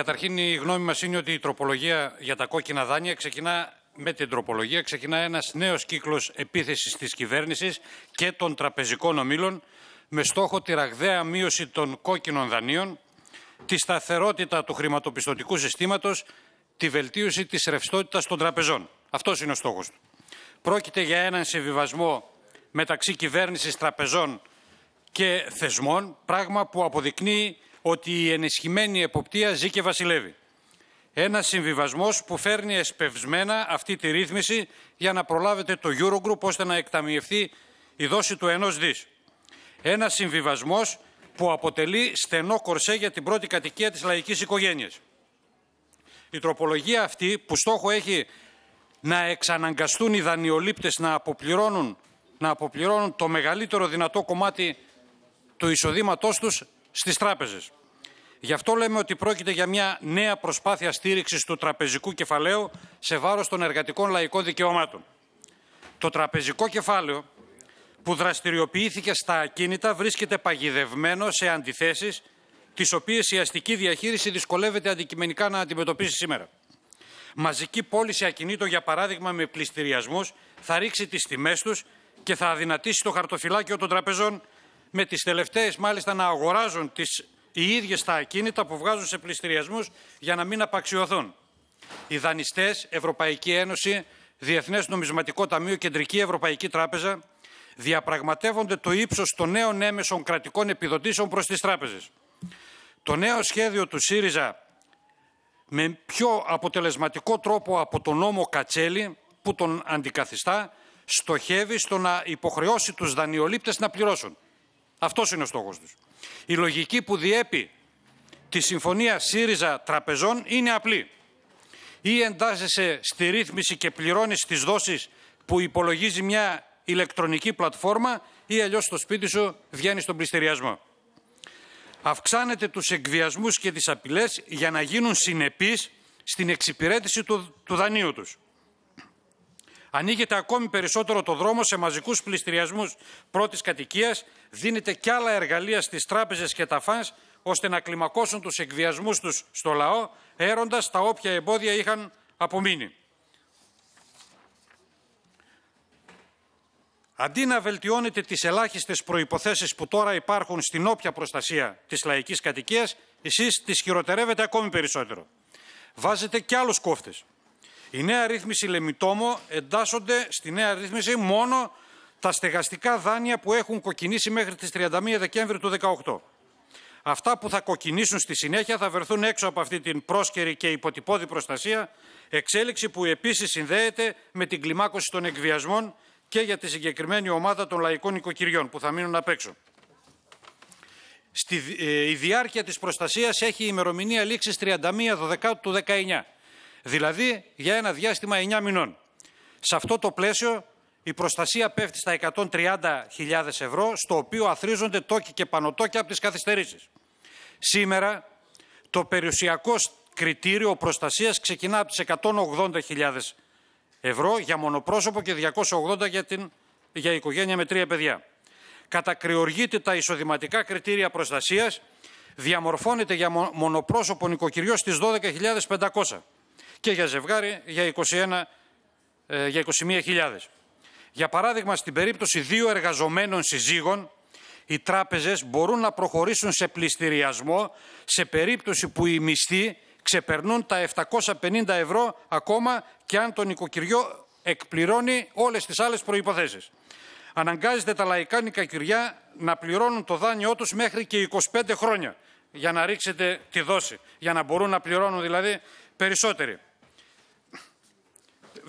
Καταρχήν η γνώμη μας είναι ότι η τροπολογία για τα κόκκινα δάνεια ξεκινά με την τροπολογία ξεκινά ένας νέος κύκλος επίθεσης της κυβέρνησης και των τραπεζικών ομίλων με στόχο τη ραγδαία μείωση των κόκκινων δανείων, τη σταθερότητα του χρηματοπιστωτικού συστήματος, τη βελτίωση της ρευστότητας των τραπεζών. Αυτός είναι ο στόχος του. Πρόκειται για έναν συμβιβασμό μεταξύ κυβέρνησης τραπεζών και θεσμών, πράγμα που αποδεικνύει ότι η ενισχυμένη εποπτεία ζει και βασιλεύει. Ένας συμβιβασμός που φέρνει εσπευσμένα αυτή τη ρύθμιση για να προλάβετε το Eurogroup ώστε να εκταμιευθεί η δόση του ενός δις. Ένας συμβιβασμός που αποτελεί στενό κορσέ για την πρώτη κατοικία της λαϊκής οικογένειας. Η τροπολογία αυτή που στόχο έχει να εξαναγκαστούν οι δανειολήπτες να αποπληρώνουν, να αποπληρώνουν το μεγαλύτερο δυνατό κομμάτι του εισοδήματός τους στις τράπεζες. Γι' αυτό λέμε ότι πρόκειται για μια νέα προσπάθεια στήριξης του τραπεζικού κεφαλαίου σε βάρος των εργατικών λαϊκών δικαιωμάτων. Το τραπεζικό κεφάλαιο που δραστηριοποιήθηκε στα ακίνητα βρίσκεται παγιδευμένο σε αντιθέσεις τις οποίες η αστική διαχείριση δυσκολεύεται αντικειμενικά να αντιμετωπίσει σήμερα. Μαζική πώληση ακινήτων, για παράδειγμα, με πληστηριασμούς θα ρίξει τις τιμές τους και θα αδυνατήσει το χαρτοφυλάκιο των τραπεζών με τις τελευταίες μάλιστα να αγοράζουν τις, οι ίδιες τα ακίνητα που βγάζουν σε πληστηριασμούς για να μην απαξιωθούν. Οι δανειστές, Ευρωπαϊκή Ένωση, Διεθνές Νομισματικό Ταμείο, Κεντρική Ευρωπαϊκή Τράπεζα, διαπραγματεύονται το ύψος των νέων έμεσων κρατικών επιδοτήσεων προς τις τράπεζες. Το νέο σχέδιο του ΣΥΡΙΖΑ με πιο αποτελεσματικό τρόπο από τον νόμο Κατσέλη που τον αντικαθιστά στοχεύει στο να υποχρεώσει τους δανειολήπτες να πληρώσουν. Αυτός είναι ο στόχος τους. Η λογική που διέπει τη συμφωνία ΣΥΡΙΖΑ τραπεζών είναι απλή. Ή εντάσσεσαι στη ρύθμιση και πληρώνεις τις δόσεις που υπολογίζει μια ηλεκτρονική πλατφόρμα ή αλλιώς στο σπίτι σου βγαίνεις στον πληστηριασμό. Αυξάνεται τους εκβιασμούς και τις απειλές για να γίνουν συνεπείς στην εξυπηρέτηση του, του δανείου τους ανοίγεται ακόμη περισσότερο το δρόμο σε μαζικούς πληστηριασμούς πρώτης κατοικίας, δίνεται κι άλλα εργαλεία στις τράπεζες και τα φαν ώστε να κλιμακώσουν τους εκβιασμούς τους στο λαό, έροντας τα όποια εμπόδια είχαν απομείνει. Αντί να βελτιώνετε τις ελάχιστες προϋποθέσεις που τώρα υπάρχουν στην όποια προστασία της λαϊκής κατοικίας, εσείς τις χειροτερεύετε ακόμη περισσότερο. Βάζετε κι άλλους κόφτες. Η νέα ρύθμιση Λεμιτόμο εντάσσονται στη νέα ρύθμιση μόνο τα στεγαστικά δάνεια που έχουν κοκκινήσει μέχρι τις 31 Δεκέμβρη του 2018. Αυτά που θα κοκκινήσουν στη συνέχεια θα βρεθούν έξω από αυτή την πρόσκαιρη και υποτυπώδη προστασία, εξέλιξη που επίσης συνδέεται με την κλιμάκωση των εκβιασμών και για τη συγκεκριμένη ομάδα των λαϊκών οικοκυριών που θα μείνουν απ' έξω. Στη, ε, η διάρκεια της προστασίας έχει ημερομηνία λήξης 31 Δεκάτου του 19 δηλαδή για ένα διάστημα 9 μηνών. Σε αυτό το πλαίσιο η προστασία πέφτει στα 130.000 ευρώ, στο οποίο αθρίζονται τόκοι και πανωτόκια από τις καθυστερήσεις. Σήμερα το περιουσιακό κριτήριο προστασίας ξεκινά από τις 180.000 ευρώ για μονοπρόσωπο και 280 για, την, για οικογένεια με τρία παιδιά. Κατακριοργείται τα εισοδηματικά κριτήρια προστασίας, διαμορφώνεται για μονοπρόσωπο νοικοκυριό στις 12.500 και για ζευγάρι για ε, για 21.000. Για παράδειγμα, στην περίπτωση δύο εργαζομένων συζύγων, οι τράπεζες μπορούν να προχωρήσουν σε πληστηριασμό σε περίπτωση που οι μισθοί ξεπερνούν τα 750 ευρώ ακόμα και αν το νοικοκυριό εκπληρώνει όλες τις άλλες προϋποθέσεις. Αναγκάζεται τα λαϊκά νοικοκυριά να πληρώνουν το δάνειό τους μέχρι και 25 χρόνια για να ρίξετε τη δόση, για να μπορούν να πληρώνουν δηλαδή περισσότεροι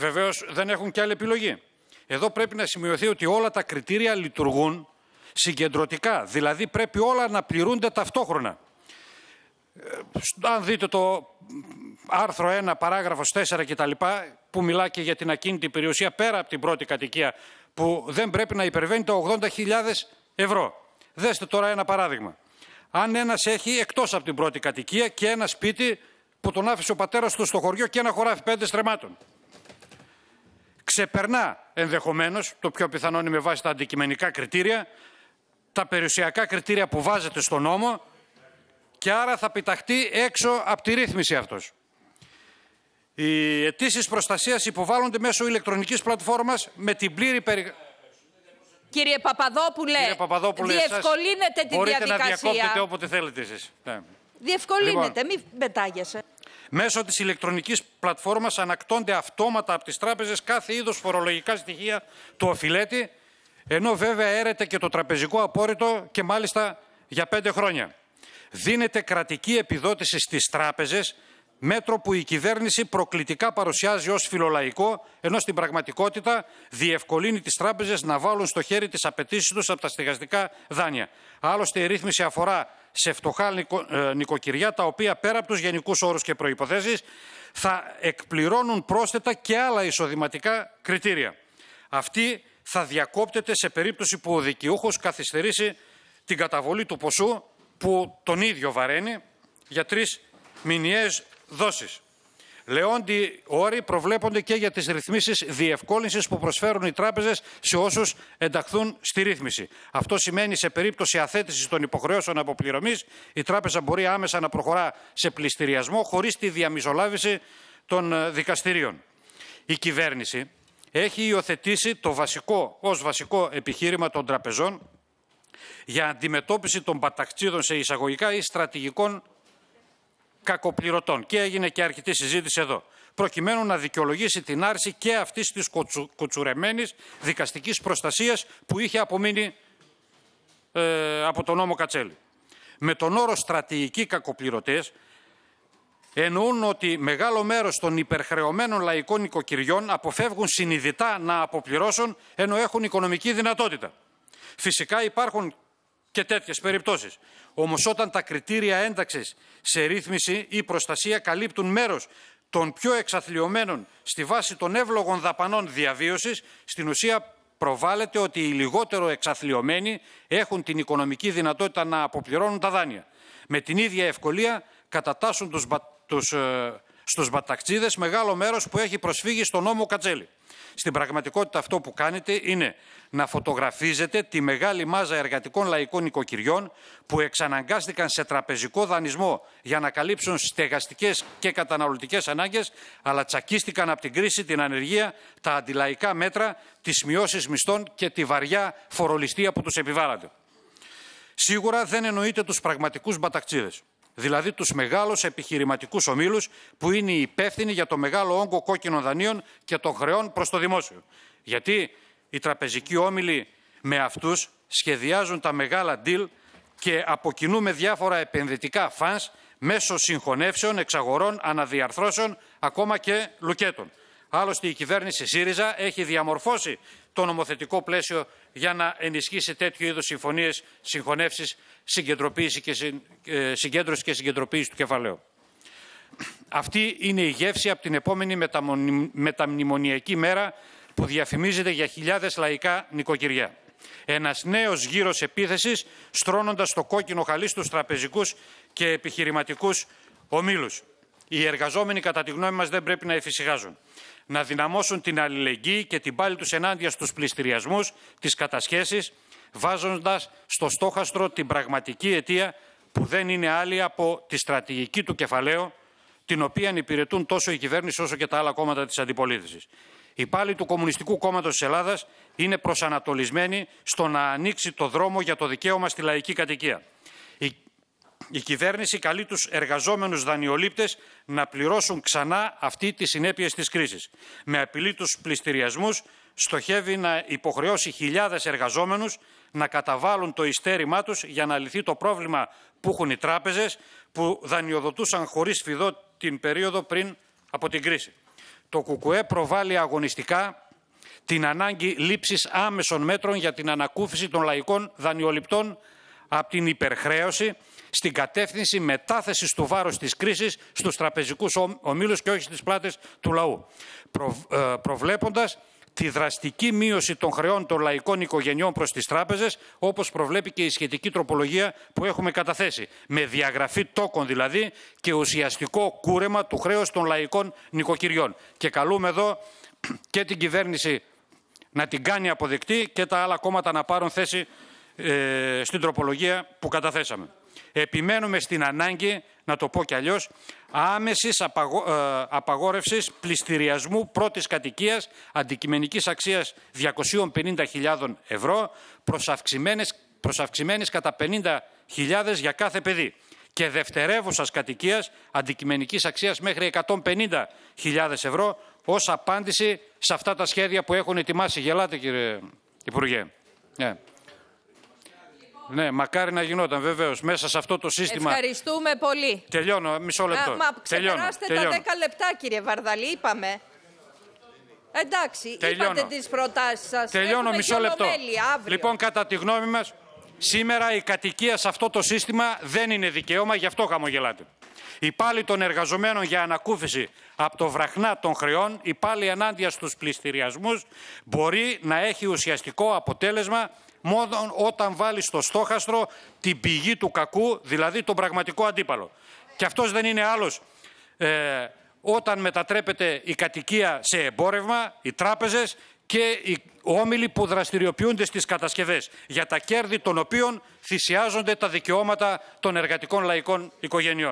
βεβαίως δεν έχουν και άλλη επιλογή. Εδώ πρέπει να σημειωθεί ότι όλα τα κριτήρια λειτουργούν συγκεντρωτικά. Δηλαδή πρέπει όλα να πληρούνται ταυτόχρονα. Ε, αν δείτε το άρθρο 1, παράγραφος 4 κτλ, που μιλά και για την ακίνητη περιουσία πέρα από την πρώτη κατοικία, που δεν πρέπει να υπερβαίνει τα 80.000 ευρώ. Δέστε τώρα ένα παράδειγμα. Αν ένας έχει εκτός από την πρώτη κατοικία και ένα σπίτι που τον άφησε ο πατέρας του στο χωριό και ένα χωράφι πέντε στρεμάτων ξεπερνά ενδεχομένως, το πιο πιθανό είναι με βάση τα αντικειμενικά κριτήρια, τα περιουσιακά κριτήρια που βάζεται στο νόμο και άρα θα πιταχτεί έξω από τη ρύθμιση αυτός. Οι αιτήσεις προστασίας υποβάλλονται μέσω ηλεκτρονικής πλατφόρμας με την πλήρη περι... Κύριε Παπαδόπουλε, διευκολύνετε τη διαδικασία. Μπορείτε να διακόπτετε όποτε θέλετε εσείς. Ναι. Διευκολύνετε, λοιπόν. μην πετάγεσαι. Μέσω της ηλεκτρονικής πλατφόρμας ανακτώνται αυτόματα από τις τράπεζες κάθε είδος φορολογικά στοιχεία του οφειλέτη, ενώ βέβαια έρεται και το τραπεζικό απόρριτο και μάλιστα για πέντε χρόνια. Δίνεται κρατική επιδότηση στις τράπεζες, μέτρο που η κυβέρνηση προκλητικά παρουσιάζει ως φιλολαϊκό, ενώ στην πραγματικότητα διευκολύνει τις τράπεζες να βάλουν στο χέρι τις απαιτήσεις τους από τα στεγαστικά δάνεια. Άλλωστε η ρύθμιση αφορά σε φτωχά ε, νοικοκυριά, τα οποία πέρα από τους γενικούς όρους και προϋποθέσεις θα εκπληρώνουν πρόσθετα και άλλα εισοδηματικά κριτήρια. Αυτή θα διακόπτεται σε περίπτωση που ο δικαιούχος καθυστερήσει την καταβολή του ποσού που τον ίδιο βαραίνει για τρεις μηνιαίες δόσεις. Λεόντι όροι προβλέπονται και για τις ρυθμίσεις διευκόλυνσης που προσφέρουν οι τράπεζες σε όσους ενταχθούν στη ρύθμιση. Αυτό σημαίνει σε περίπτωση αθέτησης των υποχρεώσεων αποπληρωμής η τράπεζα μπορεί άμεσα να προχωρά σε πληστηριασμό χωρίς τη διαμισολάβηση των ε, δικαστηρίων. Η κυβέρνηση έχει υιοθετήσει το βασικό, ως βασικό επιχείρημα των τραπεζών για αντιμετώπιση των παταξίδων σε εισαγωγικά ή στρατηγικών κακοπληρωτών. Και έγινε και αρκετή συζήτηση εδώ. Προκειμένου να δικαιολογήσει την άρση και αυτής της κοτσου, κουτσουρεμένης δικαστικής προστασίας που είχε απομείνει ε, από τον νόμο Κατσέλη. Με τον όρο στρατηγικοί κακοπληρωτές, εννοούν ότι μεγάλο μέρος των υπερχρεωμένων λαϊκών οικοκυριών αποφεύγουν συνειδητά να αποπληρώσουν ενώ έχουν οικονομική δυνατότητα. Φυσικά υπάρχουν και τέτοιες περιπτώσεις. Όμως όταν τα κριτήρια ένταξης σε ρύθμιση ή προστασία καλύπτουν μέρος των πιο εξαθλειωμένων στη βάση των εύλογων δαπανών διαβίωσης, στην ουσία προβάλλεται ότι οι λιγότερο εξαθλειωμένοι έχουν την οικονομική δυνατότητα να αποπληρώνουν τα δάνεια. Με την ίδια ευκολία κατατάσσουν τους, τους, ε, στους μπαταξίδες μεγάλο μέρος που έχει προσφύγει στον νόμο Κατζέλη. Στην πραγματικότητα αυτό που κάνετε είναι να φωτογραφίζετε τη μεγάλη μάζα εργατικών λαϊκών οικοκυριών που εξαναγκάστηκαν σε τραπεζικό δανεισμό για να καλύψουν στεγαστικές και καταναλωτικές ανάγκες, αλλά τσακίστηκαν από την κρίση, την ανεργία, τα αντιλαϊκά μέτρα, τις μειώσεις μισθών και τη βαριά φορολιστία που τους επιβάλλατε. Σίγουρα δεν εννοείται τους πραγματικούς μπαταξίδες δηλαδή τους μεγάλους επιχειρηματικούς ομίλους που είναι υπεύθυνοι για το μεγάλο όγκο κόκκινων δανείων και των χρεών προς το δημόσιο. Γιατί οι τραπεζικοί όμιλοι με αυτούς σχεδιάζουν τα μεγάλα deal και αποκοινούν με διάφορα επενδυτικά φανς μέσω συγχωνεύσεων, εξαγορών, αναδιαρθρώσεων, ακόμα και λουκέτων. Άλλωστε, η κυβέρνηση ΣΥΡΙΖΑ έχει διαμορφώσει το νομοθετικό πλαίσιο για να ενισχύσει τέτοιου είδους συμφωνίες, συγχωνεύσεις, ε, συγκέντρωση και, συγκεντρωποίηση του κεφαλαίου. Αυτή είναι η γεύση από την επόμενη μεταμνημονιακή μέρα που διαφημίζεται για χιλιάδες λαϊκά νοικοκυριά. Ένας νέος γύρος επίθεσης, στρώνοντας το κόκκινο χαλί στους τραπεζικούς και επιχειρηματικούς ομίλους. Οι εργαζόμενοι κατά τη γνώμη μας δεν πρέπει να εφησυχάζουν να δυναμώσουν την αλληλεγγύη και την πάλη τους ενάντια στους πληστηριασμούς, τις κατασχέσεις, βάζοντας στο στόχαστρο την πραγματική αιτία που δεν είναι άλλη από τη στρατηγική του κεφαλαίου, την οποία υπηρετούν τόσο η κυβέρνηση όσο και τα άλλα κόμματα της αντιπολίτευσης. Η πάλη του Κομμουνιστικού Κόμματος της Ελλάδας είναι προσανατολισμένη στο να ανοίξει το δρόμο για το δικαίωμα στη λαϊκή κατοικία. Η κυβέρνηση καλεί τους εργαζόμενους δανειολήπτες να πληρώσουν ξανά αυτή τις συνέπειες της κρίσης. Με απειλή τους πληστηριασμούς στοχεύει να υποχρεώσει χιλιάδες εργαζόμενους να καταβάλουν το ιστέρημά τους για να λυθεί το πρόβλημα που έχουν οι τράπεζες που δανειοδοτούσαν χωρίς φιδό την περίοδο πριν από την κρίση. Το ΚΚΕ προβάλλει αγωνιστικά την ανάγκη λήψης άμεσων μέτρων για την ανακούφιση των λαϊκών δανειοληπτών από την υπερχρέωση στην κατεύθυνση μετάθεσης του βάρους της κρίσης στους τραπεζικούς ομίλους και όχι στις πλάτες του λαού, ε, Προβλέποντας τη δραστική μείωση των χρεών των λαϊκών οικογενειών προς τις τράπεζες, όπως προβλέπει και η σχετική τροπολογία που έχουμε καταθέσει, με διαγραφή τόκων δηλαδή και ουσιαστικό κούρεμα του χρέους των λαϊκών νοικοκυριών. Και καλούμε εδώ και την κυβέρνηση να την κάνει αποδεκτή και τα άλλα κόμματα να πάρουν θέση ε, στην τροπολογία που καταθέσαμε. Επιμένουμε στην ανάγκη, να το πω κι αλλιώς, άμεσης απαγο... Ε, απαγόρευσης πληστηριασμού πρώτης κατοικίας αντικειμενικής αξίας 250.000 ευρώ προς αυξημένες κατά 50.000 για κάθε παιδί και δευτερεύουσας κατοικίας αντικειμενικής αξίας μέχρι 150.000 ευρώ ως απάντηση σε αυτά τα σχέδια που έχουν ετοιμάσει. Γελάτε, κύριε Υπουργέ. Ναι. Ναι, μακάρι να γινόταν βεβαίως μέσα σε αυτό το σύστημα. Ευχαριστούμε πολύ. Τελειώνω, μισό λεπτό. Α, μα ξεπεράστε τελειώνω. τα 10 λεπτά, κύριε Βαρδαλή, είπαμε. Εντάξει, Τελειώνω. είπατε τις προτάσεις σας. Τελειώνω Έχουμε μισό λεπτό. Αύριο. Λοιπόν, κατά τη γνώμη μας, σήμερα η κατοικία σε αυτό το σύστημα δεν είναι δικαίωμα, γι' αυτό χαμογελάτε. Η πάλι των εργαζομένων για ανακούφιση από το βραχνά των χρεών, οι πάλι ενάντια στους πληστηριασμούς μπορεί να έχει ουσιαστικό αποτέλεσμα μόνο όταν βάλεις στο στόχαστρο την πηγή του κακού, δηλαδή τον πραγματικό αντίπαλο. Και αυτός δεν είναι άλλος ε, όταν μετατρέπεται η κατοικία σε εμπόρευμα, οι τράπεζες και οι όμιλοι που δραστηριοποιούνται στις κατασκευές, για τα κέρδη των οποίων θυσιάζονται τα δικαιώματα των εργατικών λαϊκών οικογενειών.